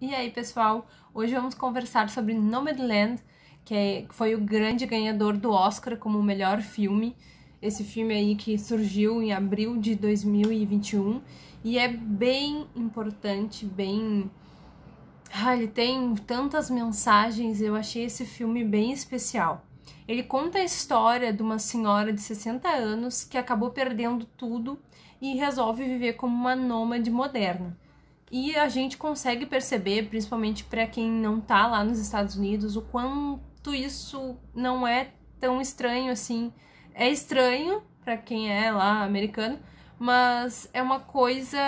E aí, pessoal, hoje vamos conversar sobre Nomadland, que é, foi o grande ganhador do Oscar como melhor filme. Esse filme aí que surgiu em abril de 2021 e é bem importante, bem ah, ele tem tantas mensagens, eu achei esse filme bem especial. Ele conta a história de uma senhora de 60 anos que acabou perdendo tudo e resolve viver como uma nômade moderna. E a gente consegue perceber, principalmente para quem não tá lá nos Estados Unidos, o quanto isso não é tão estranho assim. É estranho para quem é lá americano, mas é uma coisa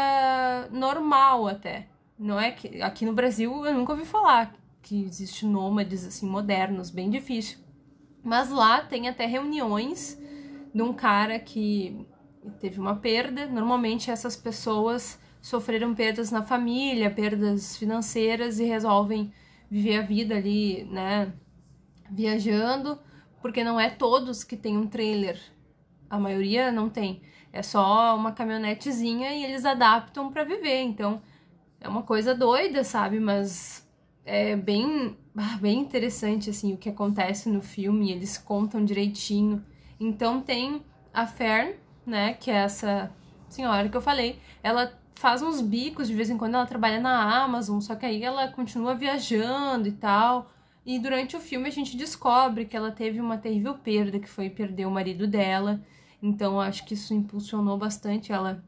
normal até. Não é que aqui no Brasil eu nunca ouvi falar que existe nômades assim modernos, bem difícil. Mas lá tem até reuniões de um cara que teve uma perda. Normalmente essas pessoas sofreram perdas na família, perdas financeiras e resolvem viver a vida ali, né, viajando, porque não é todos que tem um trailer. A maioria não tem. É só uma caminhonetezinha e eles adaptam para viver. Então, é uma coisa doida, sabe? Mas é bem, ah, bem interessante assim o que acontece no filme, eles contam direitinho. Então tem a Fern, né, que é essa senhora que eu falei, ela faz uns bicos de vez em quando, ela trabalha na Amazon, só que aí ela continua viajando e tal. E durante o filme a gente descobre que ela teve uma terrível perda, que foi perder o marido dela. Então acho que isso impulsionou bastante ela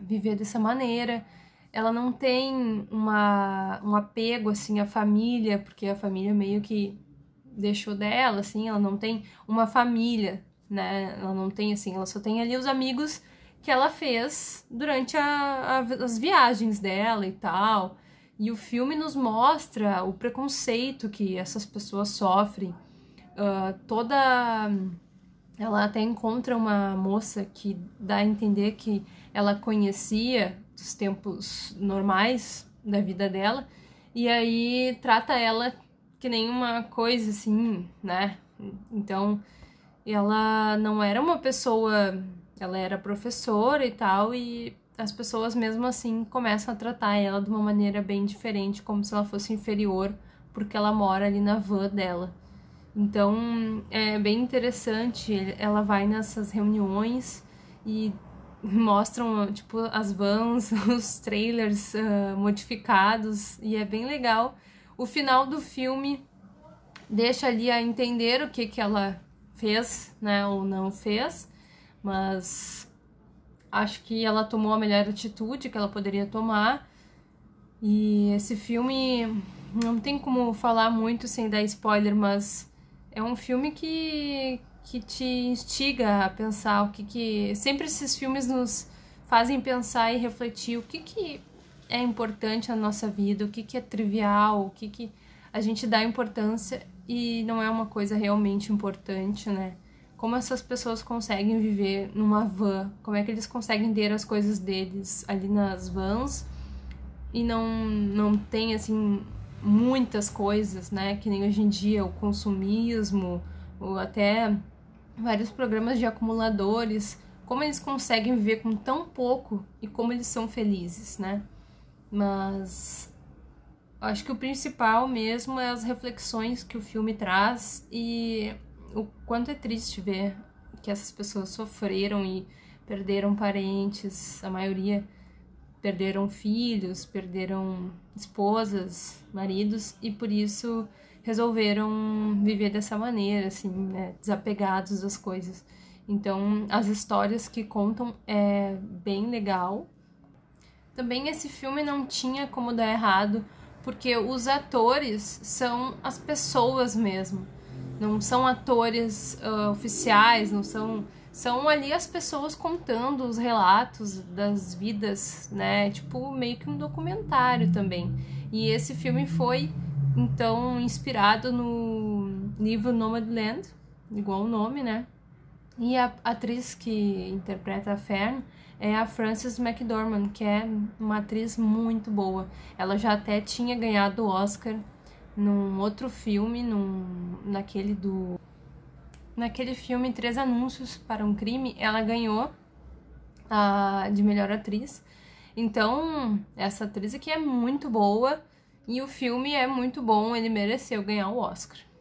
viver dessa maneira. Ela não tem uma, um apego assim à família, porque a família meio que deixou dela, assim, ela não tem uma família, né? Ela não tem assim, ela só tem ali os amigos que ela fez durante a, a, as viagens dela e tal. E o filme nos mostra o preconceito que essas pessoas sofrem. Uh, toda. Ela até encontra uma moça que dá a entender que ela conhecia dos tempos normais da vida dela, e aí trata ela que nem uma coisa assim, né? Então, ela não era uma pessoa ela era professora e tal, e as pessoas mesmo assim começam a tratar ela de uma maneira bem diferente, como se ela fosse inferior, porque ela mora ali na van dela. Então é bem interessante, ela vai nessas reuniões e mostram tipo as vans, os trailers uh, modificados e é bem legal. O final do filme deixa ali a entender o que que ela fez, né, ou não fez mas acho que ela tomou a melhor atitude que ela poderia tomar. E esse filme não tem como falar muito sem dar spoiler, mas é um filme que, que te instiga a pensar o que que sempre esses filmes nos fazem pensar e refletir o que que é importante na nossa vida, o que que é trivial, o que que a gente dá importância e não é uma coisa realmente importante, né? Como essas pessoas conseguem viver numa van? Como é que eles conseguem ter as coisas deles ali nas vans e não, não tem, assim, muitas coisas, né? Que nem hoje em dia o consumismo, ou até vários programas de acumuladores. Como eles conseguem viver com tão pouco e como eles são felizes, né? Mas acho que o principal mesmo é as reflexões que o filme traz e o quanto é triste ver que essas pessoas sofreram e perderam parentes, a maioria perderam filhos, perderam esposas, maridos e por isso resolveram viver dessa maneira, assim, né, desapegados das coisas. Então, as histórias que contam é bem legal. Também esse filme não tinha como dar errado, porque os atores são as pessoas mesmo não são atores uh, oficiais, não são são ali as pessoas contando os relatos das vidas, né? Tipo meio que um documentário também. E esse filme foi então inspirado no livro Nomadland, igual o nome, né? E a atriz que interpreta a Fern é a Frances McDormand, que é uma atriz muito boa. Ela já até tinha ganhado o Oscar num outro filme, num, naquele do. Naquele filme Três Anúncios para um Crime, ela ganhou a de melhor atriz. Então, essa atriz aqui é muito boa e o filme é muito bom, ele mereceu ganhar o Oscar.